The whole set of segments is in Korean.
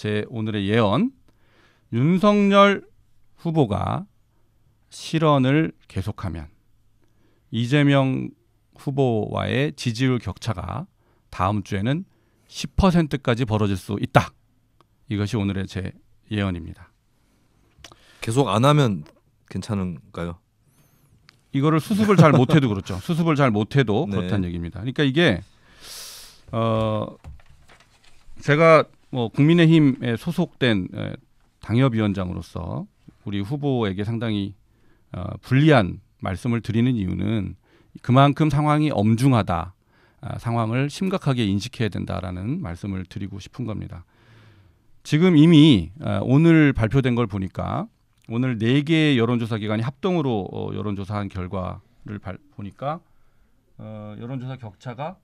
제 오늘의 예언 윤석열 후보가 실언을 계속하면 이재명 후보와의 지지율 격차가 다음 주에는 10%까지 벌어질 수 있다. 이것이 오늘의 제 예언입니다. 계속 안 하면 괜찮은가요? 이거를 수습을 잘 못해도 그렇죠. 수습을 잘 못해도 네. 그렇다는 얘기입니다. 그러니까 이게 어 제가 뭐 국민의힘에 소속된 당협위원장으로서 우리 후보에게 상당히 어, 불리한 말씀을 드리는 이유는 그만큼 상황이 엄중하다. 아, 상황을 심각하게 인식해야 된다라는 말씀을 드리고 싶은 겁니다. 지금 이미 아, 오늘 발표된 걸 보니까 오늘 네 개의 여론조사 기관이 합동으로 어, 여론조사한 결과를 발, 보니까 어, 여론조사 격차가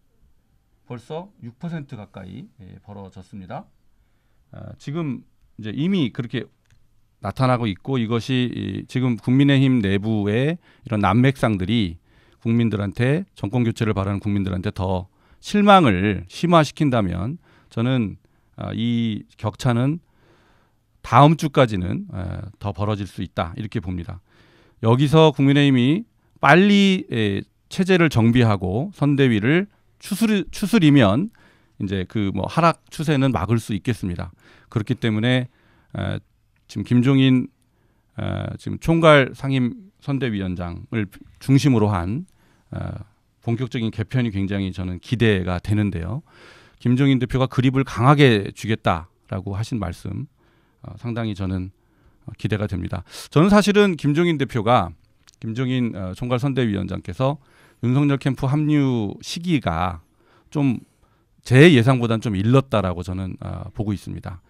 벌써 6% 가까이 예, 벌어졌습니다. 아, 지금 이제 이미 그렇게 나타나고 있고 이것이 지금 국민의힘 내부의 이런 난맥상들이 국민들한테 정권 교체를 바라는 국민들한테 더 실망을 심화시킨다면 저는 아, 이 격차는 다음 주까지는 아, 더 벌어질 수 있다 이렇게 봅니다. 여기서 국민의힘이 빨리 체제를 정비하고 선대위를 추스리, 추스리면 이제 그 뭐 하락 추세는 막을 수 있겠습니다. 그렇기 때문에 에, 지금 김종인 에, 지금 총괄 상임 선대위원장을 중심으로 한 에, 본격적인 개편이 굉장히 저는 기대가 되는데요. 김종인 대표가 그립을 강하게 주겠다라고 하신 말씀 어, 상당히 저는 어, 기대가 됩니다. 저는 사실은 김종인 대표가 김종인 어, 총괄 선대위원장께서 윤석열 캠프 합류 시기가 좀제 예상보다는 좀 일렀다라고 저는 어, 보고 있습니다.